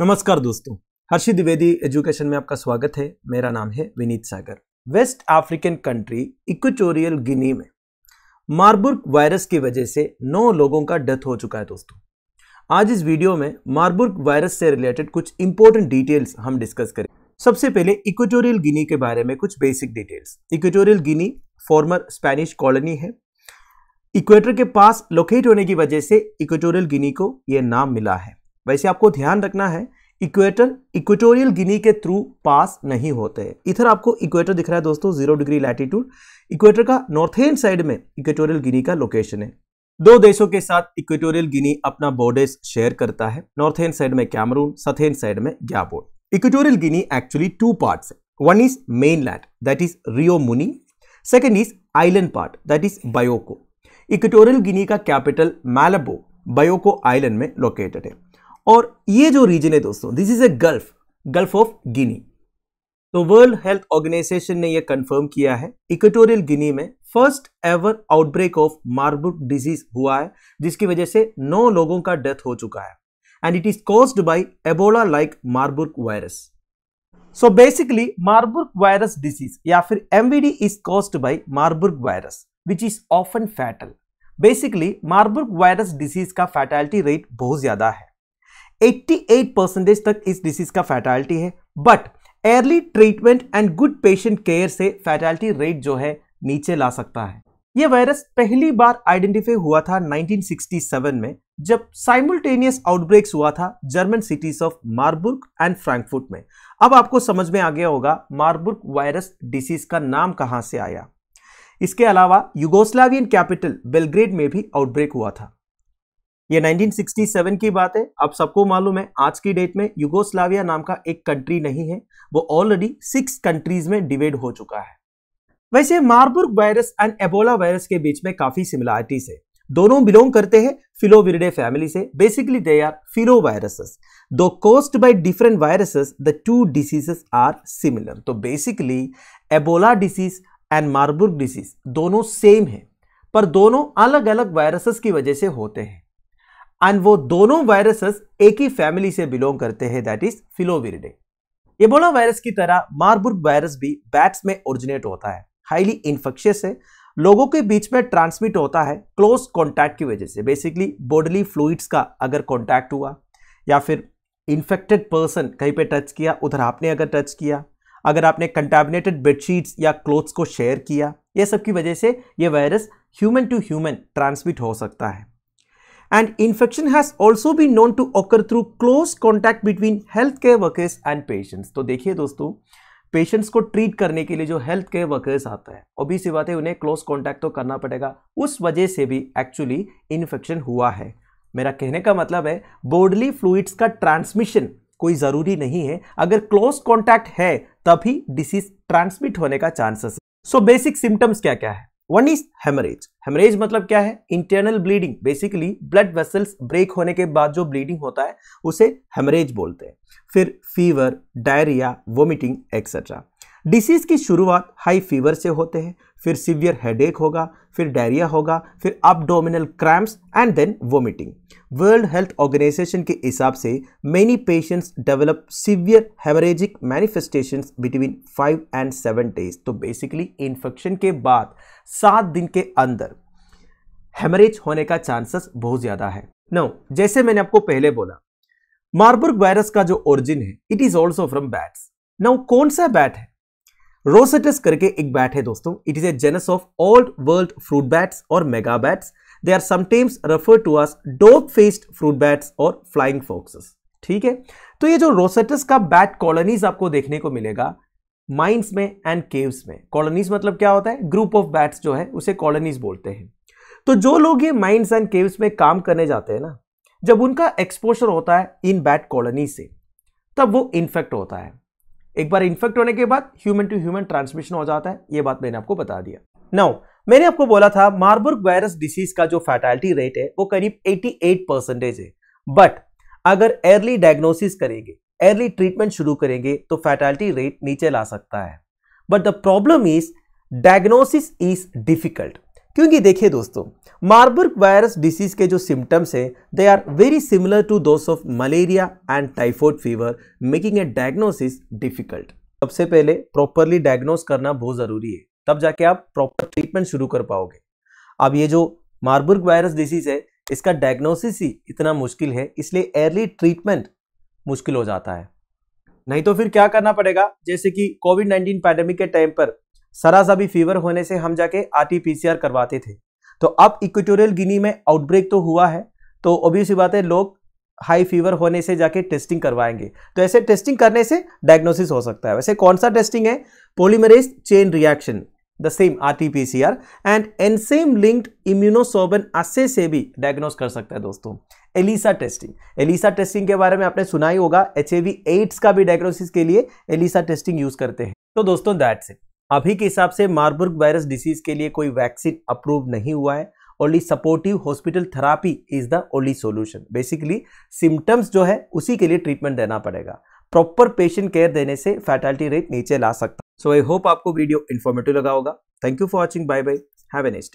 नमस्कार दोस्तों हर्षि द्विवेदी एजुकेशन में आपका स्वागत है मेरा नाम है Vineet Sagar West African country Equatorial Guinea में मार्बुर्ग वायरस की वजह से नौ लोगों का डेथ हो चुका है दोस्तों आज इस वीडियो में मार्बुर्ग वायरस से रिलेटेड कुछ इंपॉर्टेंट डिटेल्स हम डिस्कस करें सबसे पहले इक्वेटोरियल गिनी के बारे में कुछ basic details Equatorial Guinea former Spanish colony है इक्वेटर के पास लोकेट होने की वजह से इक्वेटोरियल गिनी को यह नाम मिला है वैसे आपको ध्यान रखना है इक्वेटर इक्वेटोरियल गिनी के थ्रू पास नहीं होते इधर आपको इक्वेटर दिख रहा है दोस्तों जीरो डिग्री लैटिट्यूड इक्वेटर का नॉर्थेन साइड में इक्वेटोरियल गिनी का लोकेशन है दो देशों के साथ इक्वेटोरियल गिनी अपना बॉर्डर्स शेयर करता है नॉर्थेन साइड में कैमरून सथेन साइड में Gabon Equatorial Guinea actually two part है one is mainland that is Rio Muni second is island part that is Bioko Equatorial Guinea का capital Malabo Bioko island में located है और ये जो region है दोस्तों this is a gulf gulf of Guinea तो वर्ल्ड हेल्थ ऑर्गेनाइजेशन ने ये कंफर्म किया है इक्वेटोरियल गिनी में first ever outbreak of Marburg disease हुआ है जिसकी वजह से नौ लोगों का डेथ हो चुका है and it is caused by Ebola like Marburg virus so basically Marburg virus disease या फिर MVD is caused by Marburg virus which is often fatal basically Marburg virus disease का फैटैलिटी रेट बहुत ज्यादा है 88 percentage तक इस disease का fatality है but early treatment and good patient care से फैटालिटी रेट जो है नीचे ला सकता है यह वायरस पहली बार आइडेंटिफाई हुआ था 1967 में जब साइमुलटेनियस आउटब्रेक्स हुआ था German cities of Marburg and Frankfurt में अब आपको समझ में आ गया होगा मार्बुर्ग वायरस डिसीज का नाम कहां से आया इसके अलावा युगोस्लावियन कैपिटल बेलग्रेड में भी आउटब्रेक हुआ था ये 1967 की बात है आप सबको मालूम है आज की डेट में युगोस्लाविया नाम का एक कंट्री नहीं है वो ऑलरेडी सिक्स कंट्रीज में डिवाइड हो चुका है वैसे Marburg virus and Ebola virus के बीच में काफी सिमिलरिटीज है दोनों बिलोंग करते हैं फिलोविरिडे फैमिली से basically they are filoviruses though caused by different viruses the two diseases are similar तो basically Ebola disease and Marburg disease दोनों सेम है पर दोनों अलग अलग वायरसेस की वजह से होते हैं एंड वो दोनों वायरसेस एक ही फैमिली से बिलोंग करते हैं that is Filoviridae Ebola virus की तरह मारबुर्ग वायरस भी बैट्स में ओरिजिनेट होता है हाईली इन्फेक्शियस है लोगों के बीच में ट्रांसमिट होता है क्लोज कॉन्टैक्ट की वजह से बेसिकली बॉडली फ्लूड्स का अगर कॉन्टैक्ट हुआ या फिर इन्फेक्टेड पर्सन कहीं पे टच किया उधर आपने अगर टच किया अगर आपने कंटामिनेटेड बेडशीट्स या क्लोथ्स को शेयर किया ये सब की वजह से ये virus human to human transmit हो सकता है and infection has also been known to occur through close contact between healthcare workers and patients. तो देखिए दोस्तों पेशेंट्स को ट्रीट करने के लिए जो हेल्थ केयर वर्कर्स आता है अभी सी बात है उन्हें क्लोज कॉन्टैक्ट तो करना पड़ेगा उस वजह से भी एक्चुअली इन्फेक्शन हुआ है मेरा कहने का मतलब है बॉडली फ्लूइड्स का ट्रांसमिशन कोई ज़रूरी नहीं है अगर क्लोज कॉन्टैक्ट है तभी डिसीज ट्रांसमिट होने का चांसेस सो बेसिक सिम्टम्स क्या क्या है वन इज हेमरेज हेमरेज मतलब क्या है internal bleeding basically blood vessels break होने के बाद जो ब्लीडिंग होता है उसे हेमरेज बोलते हैं फिर fever diarrhoea vomiting etcetera disease की शुरुआत हाई फीवर से होते हैं फिर सीवियर हेडेक होगा फिर डायरिया होगा फिर abdominal cramps and then vomiting World Health Organization के हिसाब से many patients develop severe haemorrhagic manifestation between five and seven days तो बेसिकली इन्फेक्शन के बाद सात दिन के अंदर हेमरेज होने का चांसेस बहुत ज़्यादा है नो जैसे मैंने आपको पहले बोला मार्बर्ग वायरस का जो ओरिजिन है it is also from bats now कौन सा बैट है रोसेटस करके एक बैट है दोस्तों it is a genus of old world fruit bats और mega bats they are sometimes refer to as dog faced fruit bats और फ्लाइंग फोक्सेस ठीक है तो ये जो रोसेटस का बैट कॉलोनीज आपको देखने को मिलेगा माइंस में एंड केव्स में कॉलोनीज मतलब क्या होता है ग्रुप ऑफ बैट्स जो है उसे कॉलोनीज बोलते हैं तो जो लोग ये माइंस एंड केव्स में काम करने जाते हैं ना जब उनका एक्सपोजर होता है इन बैट कॉलोनी से तब वो इन्फेक्ट होता है एक बार इन्फेक्ट होने के बाद ह्यूमन टू ह्यूमन ट्रांसमिशन हो जाता है ये बात मैंने आपको बता दिया नाउ मैंने आपको बोला था मार्बर्ग वायरस डिसीज का जो फैटैलिटी रेट है वो करीब 88 परसेंटेज है बट अगर एयरली डायग्नोसिस करेंगे एयरली ट्रीटमेंट शुरू करेंगे तो फैटैलिटी रेट नीचे ला सकता है but the problem is diagnosis is difficult क्योंकि देखिए दोस्तों मार्बर्ग वायरस डिसीज़ के जो सिम्टम्स हैं they are very similar to those of malaria and typhoid fever making a diagnosis difficult सबसे पहले प्रॉपरली डायग्नोस करना बहुत ज़रूरी है तब जाके आप प्रॉपर ट्रीटमेंट शुरू कर पाओगे अब ये जो मार्बर्ग वायरस डिसीज़ है इसका डायग्नोसिस ही इतना मुश्किल है इसलिए अर्ली ट्रीटमेंट मुश्किल हो जाता है नहीं तो फिर क्या करना पड़ेगा जैसे कि कोविड नाइन्टीन पैंडेमिक के टाइम पर सरा भी फीवर होने से हम जाके आरटीपीसीआर करवाते थे तो अब इक्वेटोरियल गिनी में आउटब्रेक तो हुआ है तो ओबियस बात है लोग हाई फीवर होने से जाके टेस्टिंग करवाएंगे तो ऐसे टेस्टिंग करने से डायग्नोसिस हो सकता है वैसे कौन सा टेस्टिंग है polymerase chain reaction the same R T P C R and enzyme linked immunosorbent assay से भी डायग्नोस कर सकता है दोस्तों एलिसा टेस्टिंग एलिसा टेस्टिंग के बारे में आपने सुना ही होगा एच एड्स का भी डायग्नोसिस के लिए एलिसा टेस्टिंग यूज करते हैं तो दोस्तों दैट्स इट अभी के हिसाब से मार्बर्ग वायरस डिसीज के लिए कोई वैक्सीन अप्रूव नहीं हुआ है only supportive hospital therapy is the only solution basically symptoms जो है उसी के लिए ट्रीटमेंट देना पड़ेगा प्रॉपर पेशेंट केयर देने से फैटल्टी रेट नीचे ला सकता सो आई होप आपको वीडियो इन्फॉर्मेटिव लगा होगा thank you for watching bye bye have a next